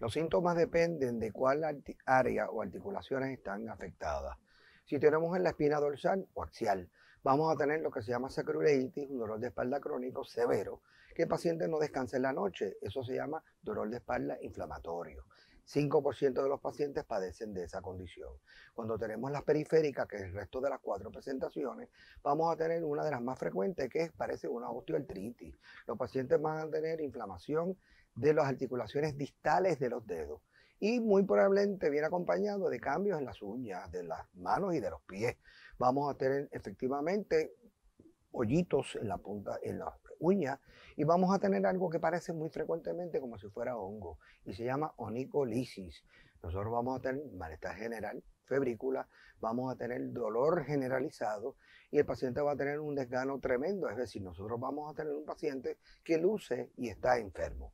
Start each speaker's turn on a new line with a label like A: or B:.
A: Los
B: síntomas dependen de cuál área o articulaciones están afectadas. Si tenemos en la espina dorsal o axial, vamos a tener lo que se llama sacroleitis, un dolor de espalda crónico severo, que el paciente no descansa en la noche. Eso se llama dolor de espalda inflamatorio. 5% de los pacientes padecen de esa condición. Cuando tenemos las periféricas, que es el resto de las cuatro presentaciones, vamos a tener una de las más frecuentes, que es, parece una osteoartritis. Los pacientes van a tener inflamación de las articulaciones distales de los dedos y muy probablemente viene acompañado de cambios en las uñas, de las manos y de los pies. Vamos a tener efectivamente hoyitos en la punta, en la uña y vamos a tener algo que parece muy frecuentemente como si fuera hongo, y se llama onicolisis. Nosotros vamos a tener malestar general, febrícula, vamos a tener dolor generalizado y el paciente va a tener un desgano tremendo. Es decir, nosotros vamos a tener un paciente que luce y está enfermo.